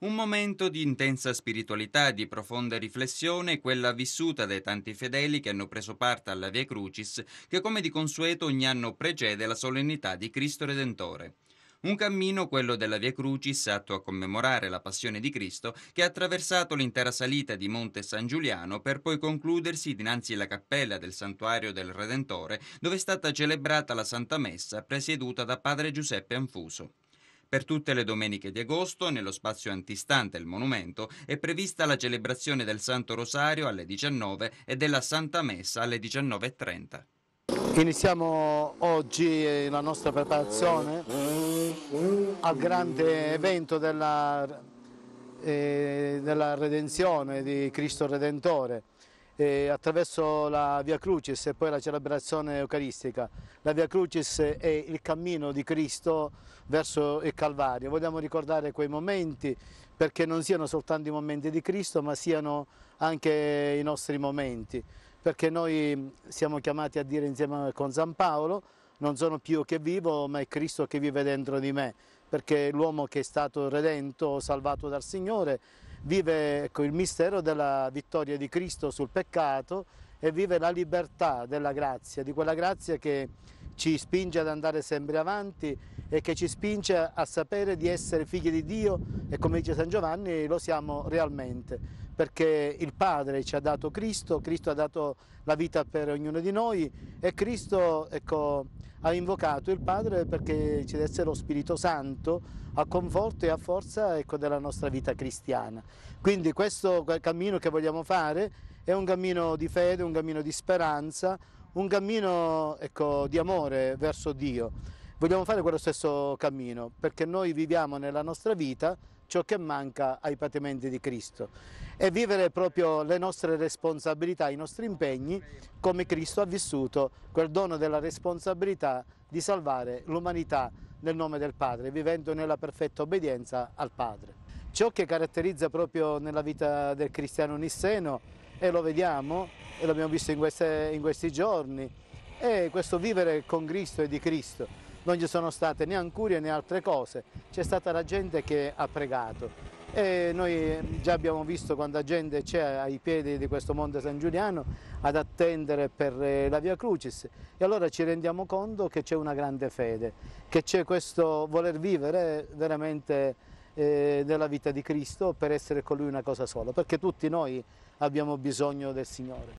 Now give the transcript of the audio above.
Un momento di intensa spiritualità e di profonda riflessione quella vissuta dai tanti fedeli che hanno preso parte alla Via Crucis, che come di consueto ogni anno precede la solennità di Cristo Redentore. Un cammino, quello della Via Crucis, atto a commemorare la passione di Cristo, che ha attraversato l'intera salita di Monte San Giuliano per poi concludersi dinanzi alla cappella del Santuario del Redentore, dove è stata celebrata la Santa Messa presieduta da Padre Giuseppe Anfuso. Per tutte le domeniche di agosto, nello spazio antistante il monumento, è prevista la celebrazione del Santo Rosario alle 19 e della Santa Messa alle 19.30. Iniziamo oggi eh, la nostra preparazione al grande evento della, eh, della redenzione di Cristo Redentore eh, attraverso la Via Crucis e poi la celebrazione eucaristica. La Via Crucis è il cammino di Cristo verso il Calvario. Vogliamo ricordare quei momenti perché non siano soltanto i momenti di Cristo ma siano anche i nostri momenti perché noi siamo chiamati a dire insieme con San Paolo non sono più che vivo ma è Cristo che vive dentro di me perché l'uomo che è stato redento, salvato dal Signore vive ecco, il mistero della vittoria di Cristo sul peccato e vive la libertà della grazia, di quella grazia che ci spinge ad andare sempre avanti e che ci spinge a sapere di essere figli di Dio e come dice San Giovanni lo siamo realmente, perché il Padre ci ha dato Cristo, Cristo ha dato la vita per ognuno di noi e Cristo ecco, ha invocato il Padre perché ci desse lo Spirito Santo a conforto e a forza ecco, della nostra vita cristiana. Quindi questo cammino che vogliamo fare è un cammino di fede, un cammino di speranza, un cammino ecco, di amore verso Dio Vogliamo fare quello stesso cammino perché noi viviamo nella nostra vita ciò che manca ai patimenti di Cristo e vivere proprio le nostre responsabilità, i nostri impegni come Cristo ha vissuto quel dono della responsabilità di salvare l'umanità nel nome del Padre, vivendo nella perfetta obbedienza al Padre. Ciò che caratterizza proprio nella vita del cristiano nisseno e lo vediamo e l'abbiamo visto in, queste, in questi giorni è questo vivere con Cristo e di Cristo non ci sono state né ancurie né altre cose, c'è stata la gente che ha pregato. E noi già abbiamo visto quanta gente c'è ai piedi di questo Monte San Giuliano ad attendere per eh, la Via Crucis e allora ci rendiamo conto che c'è una grande fede, che c'è questo voler vivere veramente eh, della vita di Cristo per essere con Lui una cosa sola, perché tutti noi abbiamo bisogno del Signore.